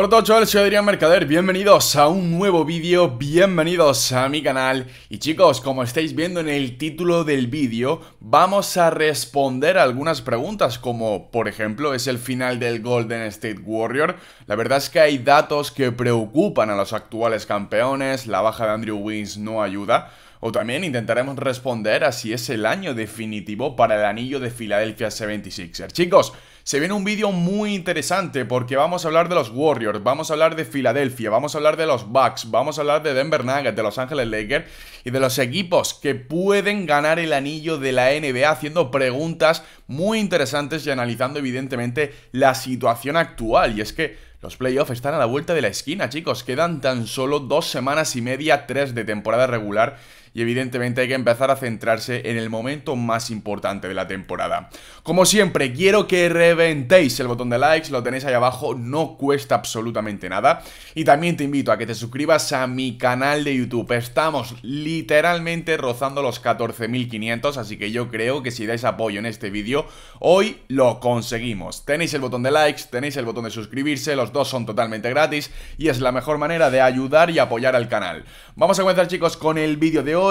Hola a todos, soy Adrián Mercader, bienvenidos a un nuevo vídeo, bienvenidos a mi canal y chicos, como estáis viendo en el título del vídeo, vamos a responder algunas preguntas como, por ejemplo, es el final del Golden State Warrior, la verdad es que hay datos que preocupan a los actuales campeones, la baja de Andrew Wins no ayuda, o también intentaremos responder a si es el año definitivo para el anillo de Philadelphia 76ers. Chicos, se viene un vídeo muy interesante porque vamos a hablar de los Warriors, vamos a hablar de Filadelfia, vamos a hablar de los Bucks, vamos a hablar de Denver Nuggets, de Los Ángeles Lakers y de los equipos que pueden ganar el anillo de la NBA haciendo preguntas muy interesantes y analizando evidentemente la situación actual. Y es que los playoffs están a la vuelta de la esquina, chicos. Quedan tan solo dos semanas y media, tres de temporada regular y evidentemente hay que empezar a centrarse en el momento más importante de la temporada. Como siempre, quiero que reventéis el botón de likes, lo tenéis ahí abajo, no cuesta absolutamente nada. Y también te invito a que te suscribas a mi canal de YouTube. Estamos literalmente rozando los 14.500, así que yo creo que si dais apoyo en este vídeo, hoy lo conseguimos. Tenéis el botón de likes, tenéis el botón de suscribirse, los dos son totalmente gratis y es la mejor manera de ayudar y apoyar al canal. Vamos a comenzar chicos con el vídeo de hoy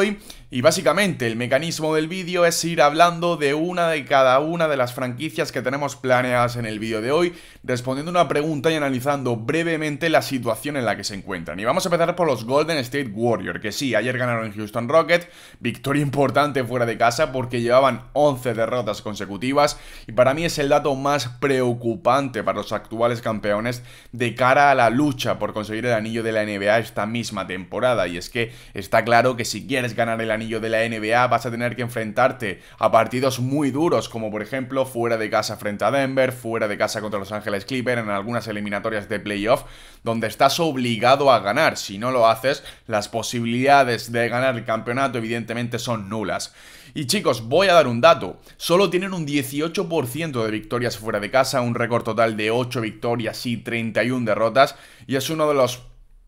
y básicamente el mecanismo del vídeo es ir hablando de una de cada una de las franquicias que tenemos planeadas en el vídeo de hoy, respondiendo una pregunta y analizando brevemente la situación en la que se encuentran. Y vamos a empezar por los Golden State Warriors, que sí, ayer ganaron en Houston Rockets, victoria importante fuera de casa porque llevaban 11 derrotas consecutivas y para mí es el dato más preocupante para los actuales campeones de cara a la lucha por conseguir el anillo de la NBA esta misma temporada y es que está claro que si quieren ganar el anillo de la NBA, vas a tener que enfrentarte a partidos muy duros, como por ejemplo fuera de casa frente a Denver, fuera de casa contra Los Ángeles Clippers, en algunas eliminatorias de playoff, donde estás obligado a ganar. Si no lo haces, las posibilidades de ganar el campeonato evidentemente son nulas. Y chicos, voy a dar un dato. Solo tienen un 18% de victorias fuera de casa, un récord total de 8 victorias y 31 derrotas, y es uno de los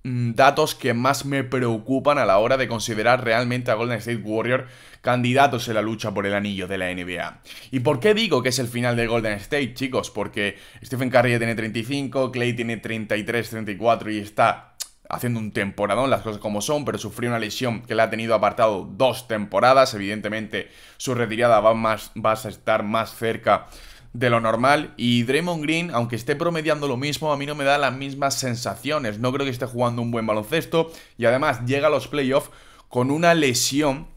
Mm, datos que más me preocupan a la hora de considerar realmente a Golden State Warrior candidatos en la lucha por el anillo de la NBA. ¿Y por qué digo que es el final de Golden State, chicos? Porque Stephen Curry tiene 35, Clay tiene 33, 34 y está haciendo un temporadón, las cosas como son, pero sufrió una lesión que le ha tenido apartado dos temporadas. Evidentemente, su retirada va, más, va a estar más cerca de lo normal. Y Draymond Green, aunque esté promediando lo mismo, a mí no me da las mismas sensaciones. No creo que esté jugando un buen baloncesto. Y además llega a los playoffs con una lesión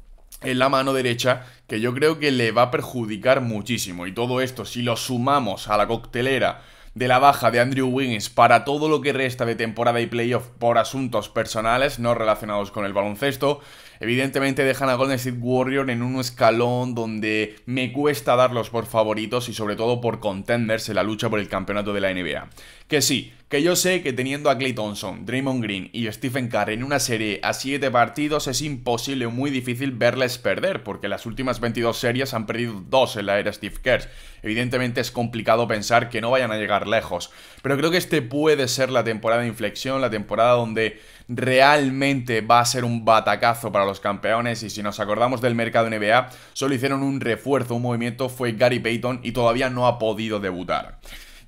en la mano derecha que yo creo que le va a perjudicar muchísimo. Y todo esto, si lo sumamos a la coctelera de la baja de Andrew Wiggins para todo lo que resta de temporada y playoff por asuntos personales no relacionados con el baloncesto, Evidentemente dejan a Golden State Warrior en un escalón donde me cuesta darlos por favoritos y sobre todo por contenders en la lucha por el campeonato de la NBA. Que sí, que yo sé que teniendo a Clay Thompson, Draymond Green y Stephen Curry en una serie a 7 partidos es imposible o muy difícil verles perder, porque las últimas 22 series han perdido 2 en la era Steve Kerr. Evidentemente es complicado pensar que no vayan a llegar lejos, pero creo que este puede ser la temporada de inflexión, la temporada donde realmente va a ser un batacazo para los campeones y si nos acordamos del mercado NBA, solo hicieron un refuerzo, un movimiento fue Gary Payton y todavía no ha podido debutar.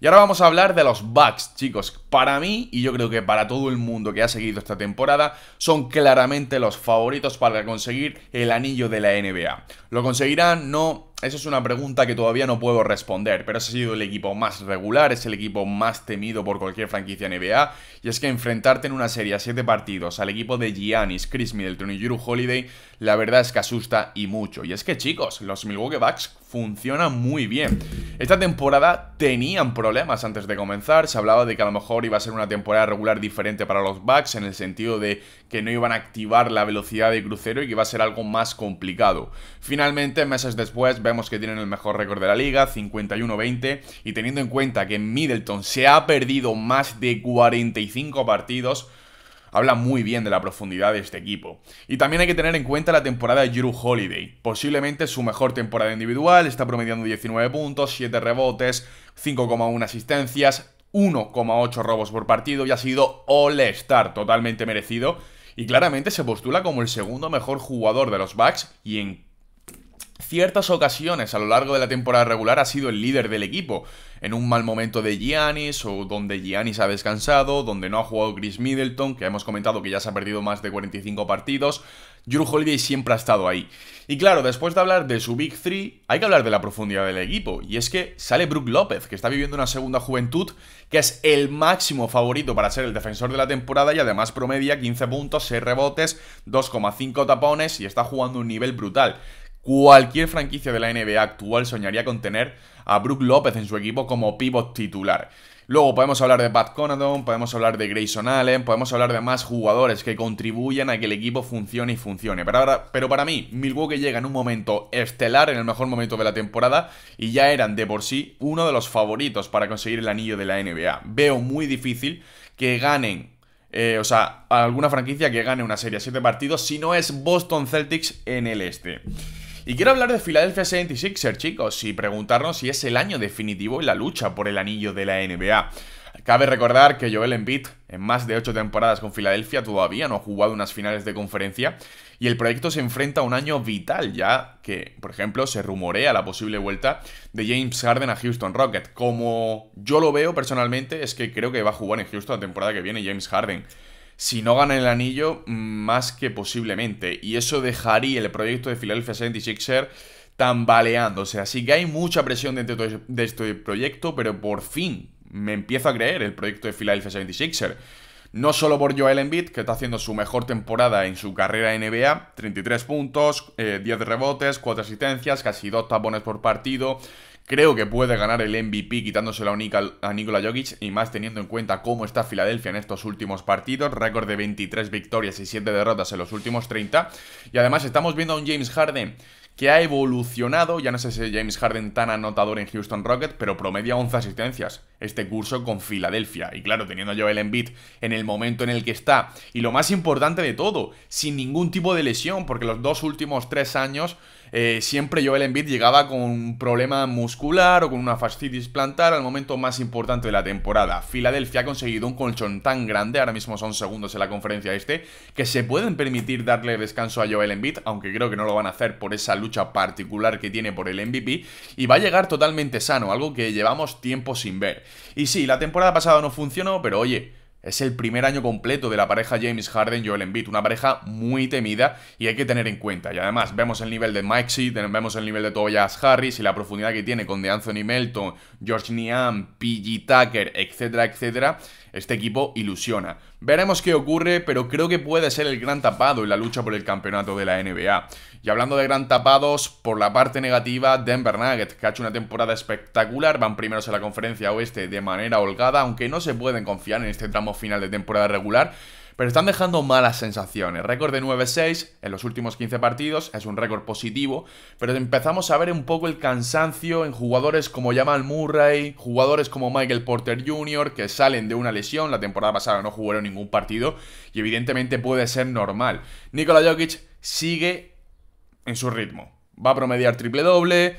Y ahora vamos a hablar de los Bucks, chicos. Para mí, y yo creo que para todo el mundo que ha seguido esta temporada, son claramente los favoritos para conseguir el anillo de la NBA. ¿Lo conseguirán? No, esa es una pregunta que todavía no puedo responder, pero ha sido el equipo más regular, es el equipo más temido por cualquier franquicia NBA, y es que enfrentarte en una serie a 7 partidos al equipo de Giannis, Chris Middleton y Juru Holiday, la verdad es que asusta y mucho. Y es que chicos, los Milwaukee Bucks funciona muy bien. Esta temporada tenían problemas antes de comenzar, se hablaba de que a lo mejor iba a ser una temporada regular diferente para los Bucks en el sentido de que no iban a activar la velocidad de crucero y que iba a ser algo más complicado. Finalmente, meses después, vemos que tienen el mejor récord de la liga, 51-20, y teniendo en cuenta que Middleton se ha perdido más de 45 partidos, habla muy bien de la profundidad de este equipo. Y también hay que tener en cuenta la temporada de Drew Holiday, posiblemente su mejor temporada individual, está promediando 19 puntos, 7 rebotes, 5,1 asistencias, 1,8 robos por partido y ha sido All-Star, totalmente merecido. Y claramente se postula como el segundo mejor jugador de los Bucks y en ciertas ocasiones a lo largo de la temporada regular ha sido el líder del equipo. En un mal momento de Giannis, o donde Giannis ha descansado, donde no ha jugado Chris Middleton, que hemos comentado que ya se ha perdido más de 45 partidos, Drew Holiday siempre ha estado ahí. Y claro, después de hablar de su Big 3, hay que hablar de la profundidad del equipo. Y es que sale Brook López, que está viviendo una segunda juventud, que es el máximo favorito para ser el defensor de la temporada y además promedia 15 puntos, 6 rebotes, 2,5 tapones y está jugando un nivel brutal. Cualquier franquicia de la NBA actual soñaría con tener a Brook López en su equipo como pivot titular. Luego podemos hablar de Pat Conadon, podemos hablar de Grayson Allen, podemos hablar de más jugadores que contribuyan a que el equipo funcione y funcione. Pero, para mí, Milwaukee llega en un momento estelar, en el mejor momento de la temporada, y ya eran de por sí uno de los favoritos para conseguir el anillo de la NBA. Veo muy difícil que ganen eh, o sea, alguna franquicia que gane una serie a 7 partidos, si no es Boston Celtics en el este. Y quiero hablar de Filadelfia 76 ers chicos, y preguntarnos si es el año definitivo en la lucha por el anillo de la NBA. Cabe recordar que Joel Embiid, en más de ocho temporadas con Filadelfia, todavía no ha jugado unas finales de conferencia y el proyecto se enfrenta a un año vital, ya que, por ejemplo, se rumorea la posible vuelta de James Harden a Houston Rockets. Como yo lo veo personalmente, es que creo que va a jugar en Houston la temporada que viene James Harden si no gana el anillo, más que posiblemente. Y eso dejaría el proyecto de Philadelphia 76er tambaleándose. Así que hay mucha presión dentro este, de este proyecto, pero por fin me empiezo a creer el proyecto de Philadelphia 76er. No solo por Joel Embiid, que está haciendo su mejor temporada en su carrera NBA, 33 puntos, 10 eh, rebotes, 4 asistencias, casi 2 tapones por partido, Creo que puede ganar el MVP quitándoselo a, Nikola Jokic y más teniendo en cuenta cómo está Filadelfia en estos últimos partidos, récord de 23 victorias y 7 derrotas en los últimos 30. Y además estamos viendo a un James Harden que ha evolucionado, ya no sé si James Harden tan anotador en Houston Rockets, pero promedia 11 asistencias este curso con Filadelfia. Y claro, teniendo a Joel Embiid en el momento en el que está. Y lo más importante de todo, sin ningún tipo de lesión, porque los dos últimos tres años eh, siempre Joel Embiid llegaba con un problema muscular o con una fascitis plantar al momento más importante de la temporada. Filadelfia ha conseguido un colchón tan grande, ahora mismo son segundos en la conferencia este, que se pueden permitir darle descanso a Joel Embiid, aunque creo que no lo van a hacer por esa lucha particular que tiene por el MVP, y va a llegar totalmente sano, algo que llevamos tiempo sin ver. Y sí, la temporada pasada no funcionó, pero oye, es el primer año completo de la pareja James Harden-Joel Embiid, una pareja muy temida y hay que tener en cuenta. Y además vemos el nivel de Mike Seed, vemos el nivel de Tobias Harris y la profundidad que tiene con The Anthony Melton, George Niam, PG Tucker, etcétera, etcétera. Este equipo ilusiona. Veremos qué ocurre, pero creo que puede ser el gran tapado en la lucha por el campeonato de la NBA. Y hablando de gran tapados, por la parte negativa, Denver Nuggets, que ha hecho una temporada espectacular, van primeros en la conferencia oeste de manera holgada, aunque no se pueden confiar en este tramo final de temporada regular pero están dejando malas sensaciones. Récord de 9-6 en los últimos 15 partidos, es un récord positivo, pero empezamos a ver un poco el cansancio en jugadores como Jamal Murray, jugadores como Michael Porter Jr., que salen de una lesión, la temporada pasada no jugaron ningún partido, y evidentemente puede ser normal. Nikola Jokic sigue en su ritmo. Va a promediar triple doble,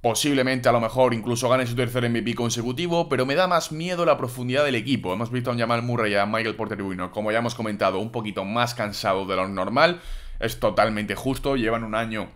posiblemente a lo mejor incluso gane su tercer MVP consecutivo, pero me da más miedo la profundidad del equipo. Hemos visto a Jamal Murray y a Michael Porter como ya hemos comentado, un poquito más cansado de lo normal. Es totalmente justo, llevan un año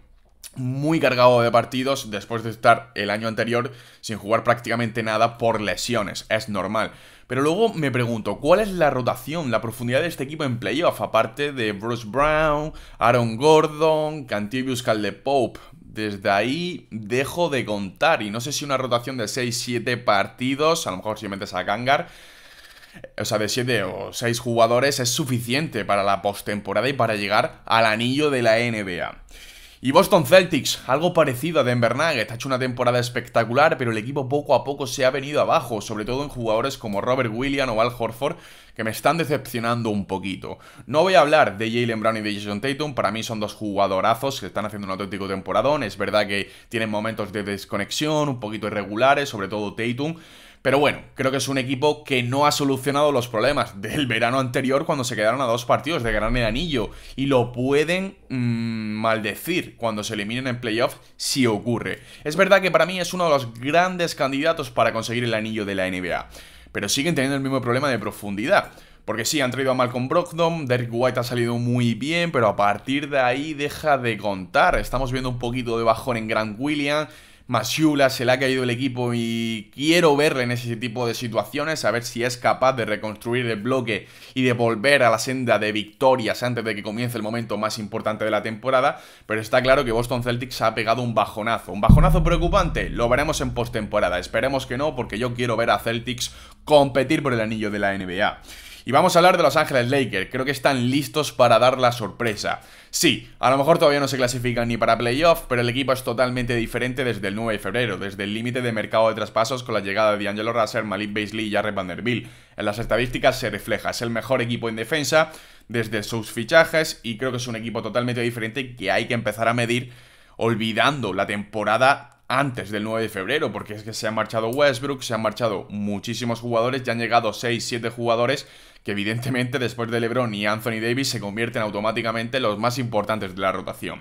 muy cargado de partidos después de estar el año anterior sin jugar prácticamente nada por lesiones, es normal. Pero luego me pregunto, ¿cuál es la rotación, la profundidad de este equipo en playoff? Aparte de Bruce Brown, Aaron Gordon, Cantibius Pope Desde ahí dejo de contar y no sé si una rotación de 6-7 partidos, a lo mejor si metes a Kangar, o sea, de 7 o 6 jugadores es suficiente para la postemporada y para llegar al anillo de la NBA. Y Boston Celtics, algo parecido a Denver Nuggets, ha hecho una temporada espectacular, pero el equipo poco a poco se ha venido abajo, sobre todo en jugadores como Robert Williams o Al Horford, que me están decepcionando un poquito. No voy a hablar de Jalen Brown y de Jason Tatum, para mí son dos jugadorazos que están haciendo un auténtico temporadón, es verdad que tienen momentos de desconexión un poquito irregulares, sobre todo Tatum, pero bueno, creo que es un equipo que no ha solucionado los problemas del verano anterior cuando se quedaron a dos partidos de ganar el anillo y lo pueden mm, maldecir cuando se eliminen en playoff si ocurre. Es verdad que para mí es uno de los grandes candidatos para conseguir el anillo de la NBA, pero siguen teniendo el mismo problema de profundidad. Porque sí, han traído a Malcolm Brogdon, Derek White ha salido muy bien, pero a partir de ahí deja de contar. Estamos viendo un poquito de bajón en Grant Williams, Masiula se le ha caído el equipo y quiero verle en ese tipo de situaciones, a ver si es capaz de reconstruir el bloque y de volver a la senda de victorias antes de que comience el momento más importante de la temporada, pero está claro que Boston Celtics ha pegado un bajonazo, un bajonazo preocupante, lo veremos en postemporada, esperemos que no, porque yo quiero ver a Celtics competir por el anillo de la NBA. Y vamos a hablar de Los Ángeles Lakers. Creo que están listos para dar la sorpresa. Sí, a lo mejor todavía no se clasifican ni para playoff, pero el equipo es totalmente diferente desde el 9 de febrero, desde el límite de mercado de traspasos con la llegada de Angelo Russell, Malik Beasley y Jared Vanderbilt. En las estadísticas se refleja, es el mejor equipo en defensa desde sus fichajes y creo que es un equipo totalmente diferente que hay que empezar a medir olvidando la temporada antes del 9 de febrero, porque es que se ha marchado Westbrook, se han marchado muchísimos jugadores, ya han llegado 6, 7 jugadores que evidentemente después de LeBron y Anthony Davis se convierten automáticamente los más importantes de la rotación.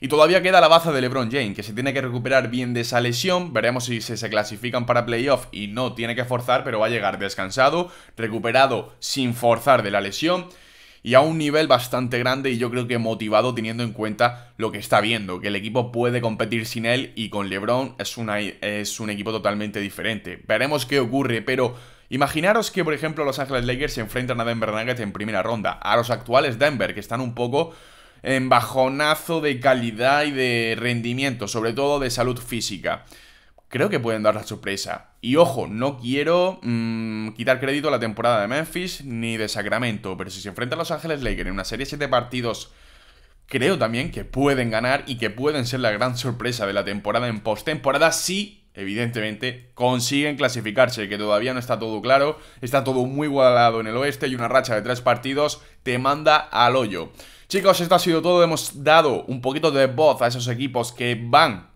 Y todavía queda la baza de LeBron James, que se tiene que recuperar bien de esa lesión. Veremos si se, clasifican para playoff y no tiene que forzar, pero va a llegar descansado, recuperado sin forzar de la lesión y a un nivel bastante grande y yo creo que motivado teniendo en cuenta lo que está viendo, que el equipo puede competir sin él y con LeBron es, es un equipo totalmente diferente. Veremos qué ocurre, pero Imaginaros que, por ejemplo, Los Ángeles Lakers se enfrentan a Denver Nuggets en primera ronda, a los actuales Denver, que están un poco en bajonazo de calidad y de rendimiento, sobre todo de salud física. Creo que pueden dar la sorpresa. Y ojo, no quiero mm, quitar crédito a la temporada de Memphis ni de Sacramento, pero si se enfrentan a Los Ángeles Lakers en una serie de 7 partidos, creo también que pueden ganar y que pueden ser la gran sorpresa de la temporada en postemporada sí evidentemente, consiguen clasificarse, que todavía no está todo claro, está todo muy igualado en el oeste y una racha de tres partidos te manda al hoyo. Chicos, esto ha sido todo, hemos dado un poquito de voz a esos equipos que van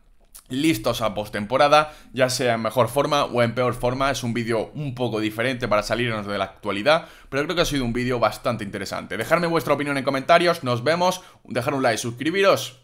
listos a postemporada, ya sea en mejor forma o en peor forma. Es un vídeo un poco diferente para salirnos de la actualidad, pero creo que ha sido un vídeo bastante interesante. Dejadme vuestra opinión en comentarios, nos vemos, dejar un like, suscribiros